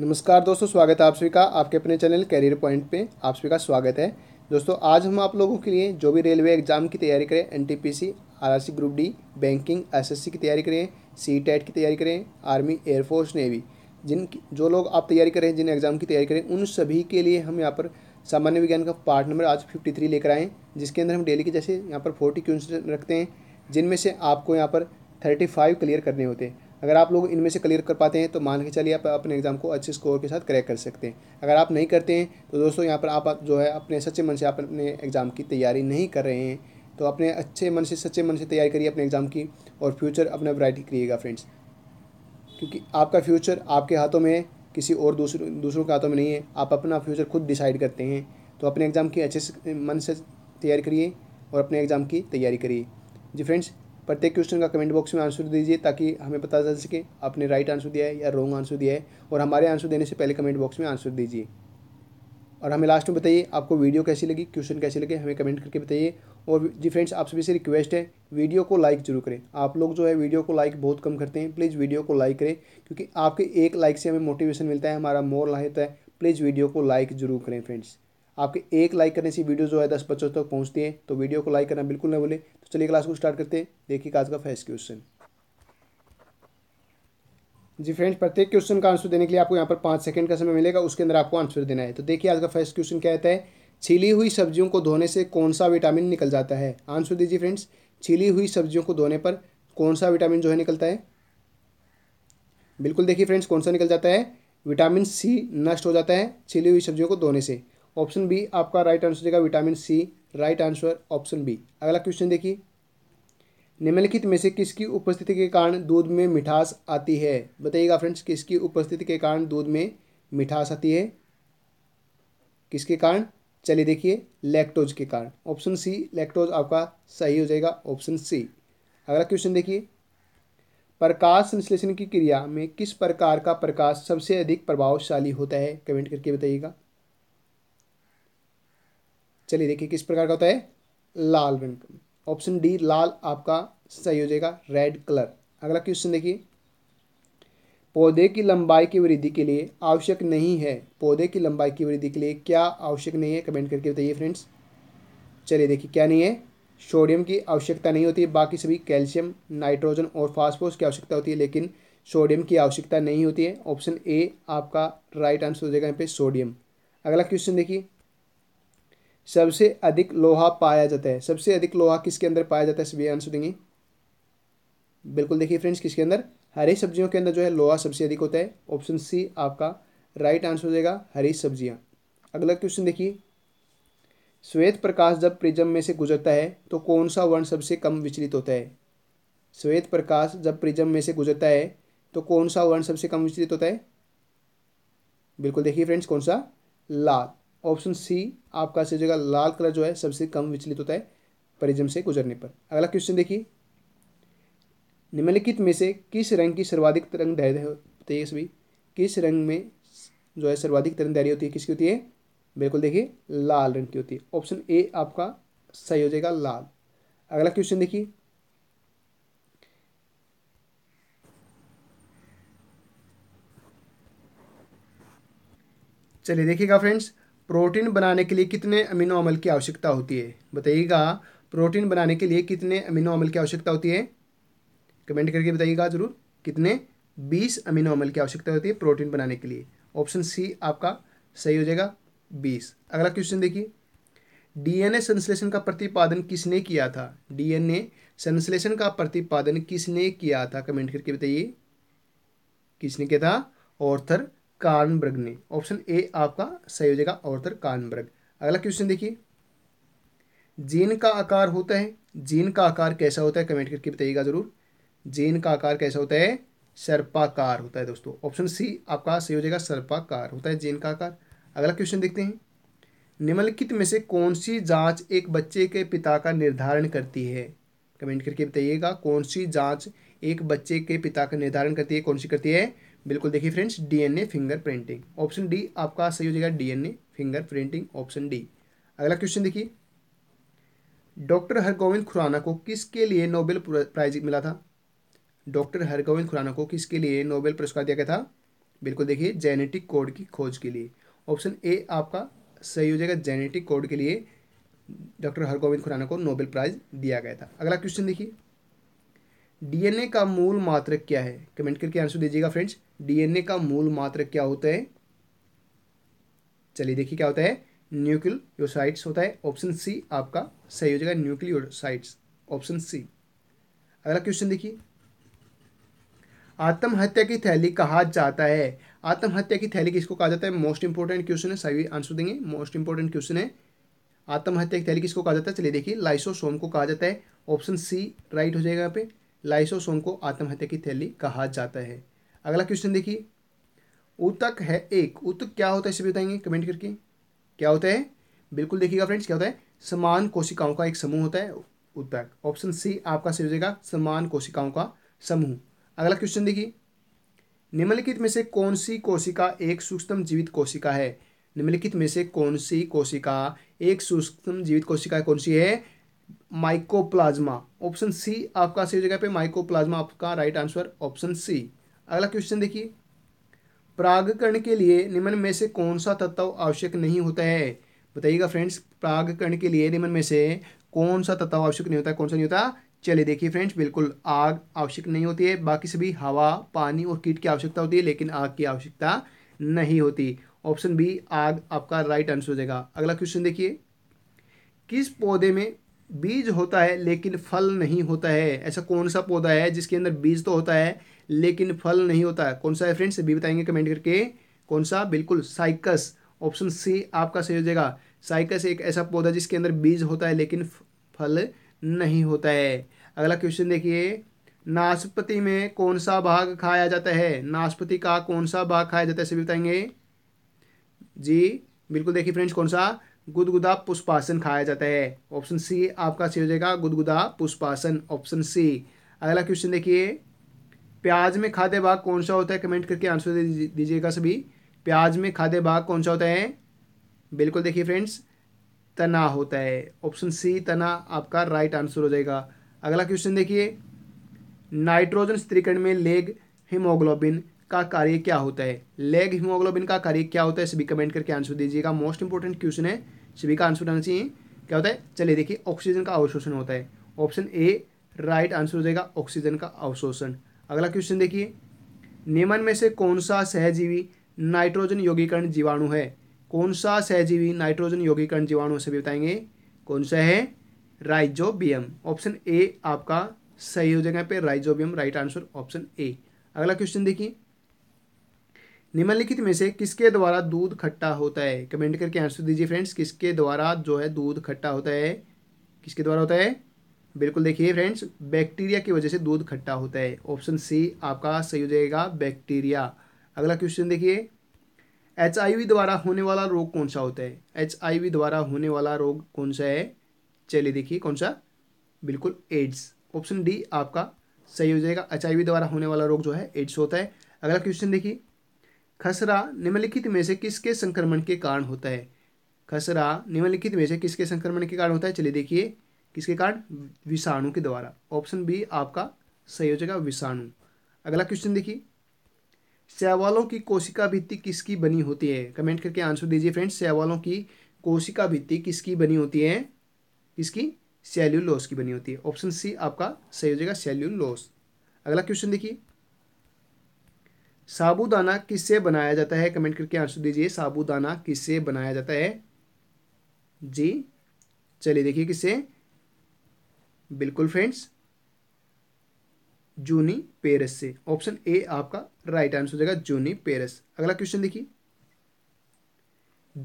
नमस्कार दोस्तों स्वागत है आप सभी का आपके अपने चैनल कैरियर पॉइंट पे आप सभी का स्वागत है दोस्तों आज हम आप लोगों के लिए जो भी रेलवे एग्जाम की तैयारी करें NTPC T group D banking SSC की तैयारी करें सी टेट की तैयारी करें आर्मी एयरफोर्स नेवी जिन जो लोग आप तैयारी करें जिन एग्ज़ाम की तैयारी करें उन सभी के लिए हम यहाँ पर सामान्य विज्ञान का पार्ट नंबर आज फिफ्टी थ्री लेकर आएँ जिसके अंदर हम डेली के जैसे यहाँ पर फोर्टी क्वेश्चन रखते हैं जिनमें से आपको यहाँ पर थर्टी फाइव क्लियर करने होते हैं अगर आप लोग इनमें से क्लियर कर पाते हैं तो मान के चलिए आप अपने एग्ज़ाम को अच्छे स्कोर के साथ क्रैक कर सकते हैं अगर आप नहीं करते हैं तो दोस्तों यहाँ पर आप जो है अपने सच्चे मन से आप अपने एग्ज़ाम की तैयारी नहीं कर रहे हैं तो अपने अच्छे मन से सच्चे मन से तैयारी करिए अपने एग्ज़ाम की और फ्यूचर अपना ब्राइट करिएगा फ्रेंड्स क्योंकि आपका फ्यूचर आपके हाथों में है किसी और दूसरों दूसरों के हाथों में नहीं है आप अपना फ्यूचर खुद डिसाइड करते हैं तो अपने एग्ज़ाम की अच्छे से मन से तैयारी करिए और अपने एग्ज़ाम की तैयारी करिए जी फ्रेंड्स प्रत्येक क्वेश्चन का कमेंट बॉक्स में आंसर दीजिए ताकि हमें पता चल सके आपने राइट आंसर दिया है या रॉन्ग आंसर दिया है और हमारे आंसर देने से पहले कमेंट बॉक्स में आंसर दीजिए और हमें लास्ट में बताइए आपको वीडियो कैसी लगी क्वेश्चन कैसे लगे हमें कमेंट करके बताइए और जी फ्रेंड्स आप सभी से रिक्वेस्ट है वीडियो को लाइक जरूर करें आप लोग जो है वीडियो को लाइक बहुत कम करते हैं प्लीज़ वीडियो को लाइक करें क्योंकि आपके एक लाइक से हमें मोटिवेशन मिलता है हमारा मोर रहता है प्लीज़ वीडियो को लाइक जरूर करें फ्रेंड्स आपके एक लाइक करने से वीडियो जो है दस बच्चों तक तो पहुँचती है तो वीडियो को लाइक करना बिल्कुल ना भूलें तो चलिए क्लास को स्टार्ट करते हैं देखिए आज का फर्स्ट क्वेश्चन जी फ्रेंड्स प्रत्येक क्वेश्चन का आंसर देने के लिए आपको यहाँ पर पाँच सेकंड का समय मिलेगा उसके अंदर आपको आंसर देना है तो देखिए आज का फर्स्ट क्वेश्चन क्या कहता है छिली हुई सब्जियों को धोने से कौन सा विटामिन निकल जाता है आंसर दीजिए फ्रेंड्स छिली हुई सब्जियों को धोने पर कौन सा विटामिन जो है निकलता है बिल्कुल देखिए फ्रेंड्स कौन सा निकल जाता है विटामिन सी नष्ट हो जाता है छिली हुई सब्जियों को धोने से ऑप्शन बी आपका राइट आंसर देगा vitamin C right answer option B अगला क्वेश्चन देखिए निम्नलिखित में से किसकी उपस्थिति के कारण दूध में मिठास आती है बताइएगा फ्रेंड्स किसकी उपस्थिति के कारण दूध में मिठास आती है किसके कारण चलिए देखिए लैक्टोज के कारण ऑप्शन सी लैक्टोज आपका सही हो जाएगा ऑप्शन सी अगला क्वेश्चन देखिए प्रकाश संश्लेषण की क्रिया में किस प्रकार का प्रकाश सबसे अधिक प्रभावशाली होता है कमेंट करके बताइएगा चलिए देखिए किस प्रकार का होता है लाल रंग ऑप्शन डी लाल आपका सही हो जाएगा रेड कलर अगला क्वेश्चन देखिए पौधे की लंबाई की वृद्धि के लिए आवश्यक नहीं है पौधे की लंबाई की वृद्धि के लिए क्या आवश्यक नहीं है कमेंट करके बताइए फ्रेंड्स चलिए देखिए क्या नहीं है सोडियम की आवश्यकता नहीं होती बाकी सभी कैल्शियम नाइट्रोजन और फास्फोरस की आवश्यकता होती है लेकिन सोडियम की आवश्यकता नहीं होती है ऑप्शन ए आपका राइट आंसर हो जाएगा यहाँ पे सोडियम अगला क्वेश्चन देखिए सबसे अधिक लोहा पाया जाता है सबसे अधिक लोहा किसके अंदर पाया जाता है सभी आंसर देंगे बिल्कुल देखिए फ्रेंड्स किसके अंदर हरी सब्जियों के अंदर जो है लोहा सबसे अधिक होता है ऑप्शन सी आपका राइट आंसर हो जाएगा हरी सब्जियां अगला क्वेश्चन देखिए श्वेत प्रकाश जब प्रिज्म में से गुजरता है तो कौन सा वर्ण सबसे कम विचलित होता है श्वेत प्रकाश जब प्रिज्म में से गुजरता है तो कौन सा वर्ण सबसे कम विचलित होता है बिल्कुल देखिए फ्रेंड्स कौन सा लाल ऑप्शन सी आपका सही जगह लाल कलर जो है सबसे कम विचलित होता है परिजम से गुजरने पर अगला क्वेश्चन देखिए निम्नलिखित में से किस रंग की सर्वाधिक तरंग दायरे होती है सभी किस रंग में जो है सर्वाधिक तरंग दैर्घ्य होती है किसकी होती है बिल्कुल देखिए लाल रंग की होती है ऑप्शन ए आपका सही हो जाएगा लाल अगला क्वेश्चन देखिए चलिए देखिएगा फ्रेंड्स प्रोटीन बनाने के लिए कितने अमीनो अम्ल की आवश्यकता होती है बताइएगा प्रोटीन बनाने के लिए कितने अमीनो अम्ल की आवश्यकता होती है कमेंट करके बताइएगा ज़रूर कितने बीस अमीनो अम्ल की आवश्यकता होती है प्रोटीन बनाने के लिए ऑप्शन सी आपका सही हो जाएगा बीस अगला क्वेश्चन देखिए डीएनए संश्लेषण का प्रतिपादन किसने किया था डीएनए संश्लेषण का प्रतिपादन किसने किया था कमेंट करके बताइए किसने किया था ऑर्थर कार्नब्रग ने ऑप्शन ए आपका सही हो जाएगा ऑर्थर कार्नब्रग अगला क्वेश्चन देखिए जीन का आकार होता है जीन का आकार कैसा होता है कमेंट करके बताइएगा जरूर जीन का आकार कैसा होता है सर्पाकार होता है दोस्तों ऑप्शन सी आपका सही हो जाएगा सर्पाकार होता है जीन का आकार अगला क्वेश्चन देखते हैं निम्नलिखित में से कौन सी जांच एक बच्चे के पिता का निर्धारण करती है कमेंट करके बताइएगा कौन सी जांच एक बच्चे के पिता का निर्धारण करती है कौन सी करती है बिल्कुल देखिए friends DNA fingerprinting option D आपका सही हो जाएगा DNA fingerprinting option D अगला क्वेश्चन देखिए डॉक्टर हरगोविंद खुराना को किसके लिए नोबेल प्राइज मिला था डॉक्टर हरगोविंद खुराना को किसके लिए नोबेल पुरस्कार दिया गया था बिल्कुल देखिए जेनेटिक कोड की खोज के लिए ऑप्शन ए आपका सही हो जाएगा जेनेटिक कोड के लिए डॉक्टर हरगोविंद खुराना को नोबेल प्राइज दिया गया था अगला क्वेश्चन देखिए डीएनए का मूल मात्रक क्या है कमेंट करके आंसर दीजिएगा फ्रेंड्स डीएनए का मूल मात्रक क्या होता है चलिए देखिए क्या होता है न्यूक्लियोसाइट्स होता है ऑप्शन सी आपका सही हो जाएगा न्यूक्लियोसाइट्स ऑप्शन सी अगला क्वेश्चन देखिए आत्महत्या की थैली कहा जाता है आत्महत्या की थैली किसको कहा जाता है मोस्ट इंपोर्टेंट क्वेश्चन है सही आंसर देंगे मोस्ट इंपोर्टेंट क्वेश्चन है आत्महत्या की थैली किसको कहा जाता है चलिए देखिए लाइसोसोम को कहा जाता है ऑप्शन सी राइट हो जाएगा यहाँ पे लाइसोसोम को आत्महत्या की थैली कहा जाता है अगला क्वेश्चन देखिए उतक है एक उतक क्या होता है इसे बताएंगे कमेंट करके क्या होता है बिल्कुल देखिएगा फ्रेंड्स क्या होता है समान कोशिकाओं का एक समूह होता है उतक ऑप्शन सी आपका सही हो जाएगा समान कोशिकाओं का समूह अगला क्वेश्चन देखिए निम्नलिखित में से कौन सी कोशिका एक सूक्ष्म जीवित कोशिका है निम्नलिखित में से कौन सी कोशिका एक सूक्ष्म जीवित कोशिका कौन सी है माइकोप्लाज्मा ऑप्शन सी आपका सही जगह पे माइकोप्लाज्मा आपका राइट आंसर ऑप्शन सी अगला क्वेश्चन देखिए प्रागकरण के लिए निम्न में से कौन सा तत्व आवश्यक नहीं होता है बताइएगा फ्रेंड्स प्रागकरण के लिए निम्न में से कौन सा तत्व आवश्यक नहीं होता है? कौन सा नहीं होता चलिए देखिए फ्रेंड्स बिल्कुल आग आवश्यक नहीं होती है बाकी सभी हवा पानी और कीट की आवश्यकता होती है लेकिन आग की आवश्यकता नहीं होती ऑप्शन बी आग आपका राइट आंसर हो जाएगा अगला क्वेश्चन देखिए किस पौधे में बीज होता है लेकिन फल नहीं होता है ऐसा कौन सा पौधा है जिसके अंदर बीज तो होता है लेकिन फल नहीं होता है कौन सा है फ्रेंड्स भी बताएंगे कमेंट करके कौन सा बिल्कुल साइकस ऑप्शन सी आपका सही हो जाएगा साइकस एक ऐसा पौधा जिसके अंदर बीज होता है लेकिन फल नहीं होता है अगला क्वेश्चन देखिए नाशपति में कौन सा भाग खाया जाता है नाशपति का कौन सा भाग खाया जाता है सभी बताएंगे जी बिल्कुल देखिए फ्रेंड्स कौन सा गुदगुदा पुष्पासन खाया जाता है ऑप्शन सी आपका सही हो जाएगा गुदगुदा पुष्पासन ऑप्शन सी अगला क्वेश्चन देखिए प्याज में खाद्य भाग कौन सा होता है कमेंट करके आंसर दे दीजिएगा सभी प्याज में खाद्य भाग कौन सा होता है बिल्कुल देखिए फ्रेंड्स तना होता है ऑप्शन सी तना आपका राइट आंसर हो जाएगा अगला क्वेश्चन देखिए नाइट्रोजन स्त्रीकरण में लेग हीमोग्लोबिन का कार्य क्या होता है लेग हीमोग्लोबिन का कार्य क्या होता है सभी कमेंट करके आंसर दीजिएगा मोस्ट इंपॉर्टेंट क्वेश्चन है सभी का आंसर होना चाहिए क्या होता है चलिए देखिए ऑक्सीजन का अवशोषण होता है ऑप्शन ए राइट आंसर हो जाएगा ऑक्सीजन का अवशोषण अगला क्वेश्चन देखिए निम्न में से कौन सा सहजीवी नाइट्रोजन योगीकरण जीवाणु है कौन सा सहजीवी नाइट्रोजन योगीकरण जीवाणु भी बताएंगे कौन सा है राइजोबियम ऑप्शन ए आपका सही हो जाएगा पे rhizobium right answer option A अगला क्वेश्चन देखिए निम्नलिखित में से किसके द्वारा दूध खट्टा होता है कमेंट करके आंसर दीजिए फ्रेंड्स किसके द्वारा जो है दूध खट्टा होता है किसके द्वारा होता है बिल्कुल देखिए फ्रेंड्स बैक्टीरिया की वजह से दूध खट्टा होता है ऑप्शन सी आपका सही हो जाएगा बैक्टीरिया अगला क्वेश्चन देखिए एच द्वारा होने वाला रोग कौन सा होता है एच द्वारा होने वाला रोग कौन सा है चलिए देखिए कौन सा बिल्कुल एड्स ऑप्शन डी आपका सही हो जाएगा एच द्वारा होने वाला रोग जो है एड्स होता है अगला क्वेश्चन देखिए खसरा निम्नलिखित में से किसके संक्रमण के कारण होता है खसरा निम्नलिखित में से किसके संक्रमण के कारण होता है चलिए देखिए किसके कारण विषाणु के द्वारा ऑप्शन बी आपका सही हो जाएगा विषाणु अगला क्वेश्चन देखिए सयावालों की कोशिका भित्ति किसकी बनी होती है कमेंट करके आंसर दीजिए फ्रेंड्स सयावालों की कोशिका भित्ति किसकी बनी होती है किसकी सेल्यूलोस की बनी होती है ऑप्शन सी आपका सही हो जाएगा सेल्यूलोस अगला क्वेश्चन देखिए साबूदाना किससे बनाया जाता है कमेंट करके आंसर दीजिए साबूदाना किससे बनाया जाता है जी चलिए देखिए किससे बिल्कुल फ्रेंड्स जूनी पेरस से ऑप्शन ए आपका राइट आंसर हो जाएगा जूनी पेरस अगला क्वेश्चन देखिए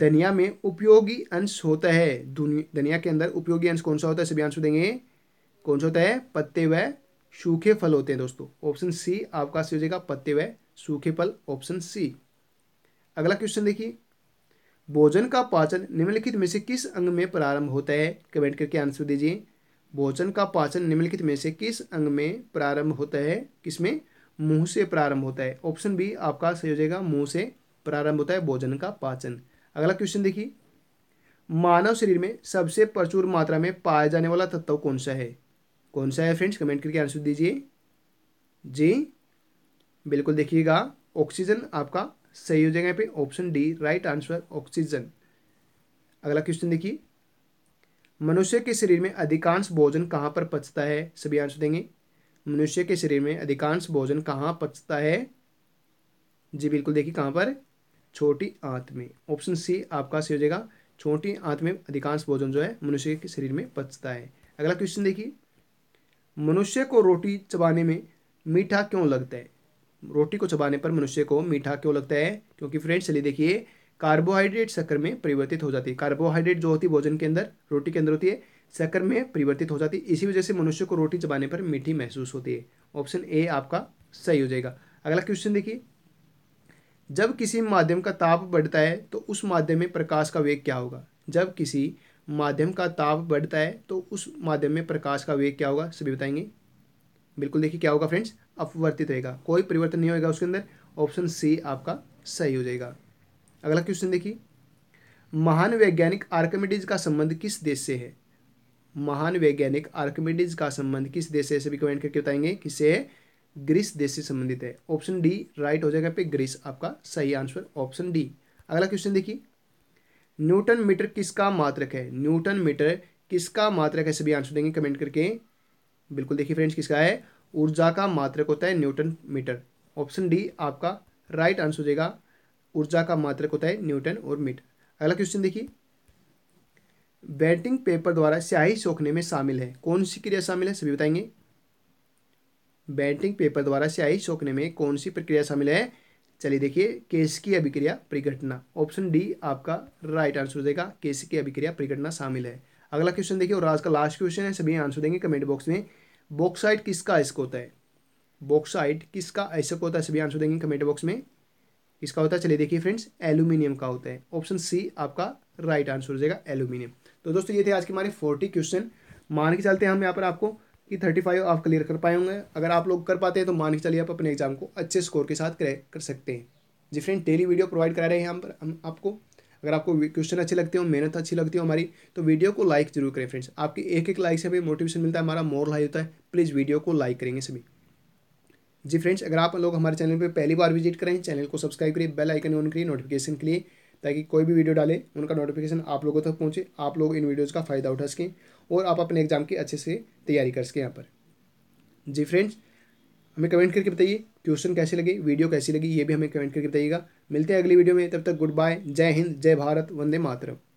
धनिया में उपयोगी अंश होता है धनिया के अंदर उपयोगी अंश कौन सा होता है सभी आंसर देंगे कौन सा होता है पत्ते व सूखे फल होते हैं दोस्तों ऑप्शन सी आपका सी हो जाएगा पत्ते व सूखे फल ऑप्शन सी अगला क्वेश्चन देखिए भोजन का पाचन निम्नलिखित में से किस अंग में प्रारंभ होता है कमेंट करके आंसर दीजिए भोजन का पाचन निम्नलिखित में से किस अंग में प्रारंभ होता है किसमें मुंह से प्रारंभ होता है ऑप्शन बी आपका सही हो जाएगा मुंह से प्रारंभ होता है भोजन का पाचन अगला क्वेश्चन देखिए मानव शरीर में सबसे प्रचुर मात्रा में पाया जाने वाला तत्व कौन सा है कौन सा है फ्रेंड्स कमेंट करके आंसर दीजिए जी बिल्कुल देखिएगा ऑक्सीजन आपका सही हो जाएगा यहाँ पे option D right answer oxygen अगला क्वेश्चन देखिए मनुष्य के शरीर में अधिकांश भोजन कहाँ पर पचता है सभी आंसर देंगे मनुष्य के शरीर में अधिकांश भोजन कहाँ पचता है जी बिल्कुल देखिए कहाँ पर छोटी आंत में ऑप्शन सी आपका सही हो जाएगा छोटी आंत में अधिकांश भोजन जो है मनुष्य के शरीर में पचता है अगला क्वेश्चन देखिए मनुष्य को रोटी चबाने में मीठा क्यों लगता है रोटी को चबाने पर मनुष्य को मीठा क्यों लगता है क्योंकि फ्रेंड्स चलिए देखिए कार्बोहाइड्रेट शक्कर में परिवर्तित हो जाती है कार्बोहाइड्रेट जो होती है भोजन के अंदर रोटी के अंदर होती है शक्कर में परिवर्तित हो जाती है इसी वजह से मनुष्य को रोटी चबाने पर मीठी महसूस होती है ऑप्शन ए आपका सही हो जाएगा अगला क्वेश्चन देखिए जब किसी माध्यम का ताप बढ़ता है तो उस माध्यम में प्रकाश का वेग क्या होगा जब किसी माध्यम का ताप बढ़ता है तो उस माध्यम में प्रकाश का वेग क्या होगा सभी बताएंगे बिल्कुल देखिए क्या होगा फ्रेंड्स अपवर्तित रहेगा कोई परिवर्तन नहीं होगा उसके अंदर ऑप्शन सी आपका सही हो जाएगा अगला क्वेश्चन देखिए महान वैज्ञानिक आर्कमिडीज का संबंध किस देश से है महान वैज्ञानिक आर्कमिडीज का संबंध किस देश से सभी कमेंट करके बताएंगे किससे है ग्रीस देश से संबंधित है ऑप्शन डी राइट हो जाएगा पे ग्रीस आपका सही आंसर ऑप्शन डी अगला क्वेश्चन देखिए न्यूटन मीटर किसका मात्रक है न्यूटन मीटर किसका मात्रक है सभी आंसर देंगे कमेंट करके बिल्कुल देखिए फ्रेंड्स किसका है ऊर्जा का मात्रक होता है न्यूटन मीटर ऑप्शन डी आपका राइट आंसर हो जाएगा ऊर्जा का मात्रक होता है न्यूटन और मीटर अगला क्वेश्चन देखिए बैटिंग पेपर द्वारा स्याही सोखने में शामिल है कौन सी क्रिया शामिल है सभी बताएंगे बैटिंग पेपर द्वारा स्याही सोखने में कौन सी प्रक्रिया शामिल है चलिए देखिए केस की अभिक्रिया परिघटना ऑप्शन डी आपका राइट आंसर हो जाएगा केस की अभिक्रिया परिघटना शामिल है अगला क्वेश्चन देखिए और आज का लास्ट क्वेश्चन है सभी आंसर देंगे कमेंट बॉक्स में बॉक्साइट किसका आइसक होता है बॉक्साइट किसका आइसक होता है सभी आंसर देंगे कमेंट बॉक्स में किसका होता है चलिए देखिए फ्रेंड्स एल्यूमिनियम का होता है ऑप्शन सी आपका राइट आंसर हो जाएगा एल्यूमिनियम तो दोस्तों ये थे आज के हमारे फोर्टी क्वेश्चन मान के चलते हैं हम यहाँ पर आपको कि थर्टी फाइव आप क्लियर कर पाए होंगे अगर आप लोग कर पाते हैं तो मान के चलिए आप अपने एग्जाम को अच्छे स्कोर के साथ क्रैक कर सकते हैं जी फ्रेंड डेली वीडियो प्रोवाइड करा रहे हैं हम पर हम आपको अगर आपको क्वेश्चन अच्छे लगते हो मेहनत अच्छी लगती हो हमारी तो वीडियो को लाइक जरूर करें फ्रेंड्स आपकी एक एक लाइक से भी मोटिवेशन मिलता है हमारा मोर हाई होता है प्लीज़ वीडियो को लाइक करेंगे सभी जी फ्रेंड्स अगर आप लोग हमारे चैनल पर पहली बार विजिट करें चैनल को सब्सक्राइब करिए बेल आइकन ऑन करिए नोटिफिकेशन के लिए ताकि कोई भी वीडियो डाले उनका नोटिफिकेशन आप लोगों तक पहुँचे आप लोग इन वीडियोज़ का फ़ायदा उठा सकें और आप अपने एग्जाम की अच्छे से तैयारी कर सकें यहाँ पर जी फ्रेंड्स हमें कमेंट करके बताइए क्वेश्चन कैसे लगे वीडियो कैसी लगी ये भी हमें कमेंट करके बताइएगा मिलते हैं अगली वीडियो में तब तक गुड बाय जय हिंद जय भारत वंदे मातरम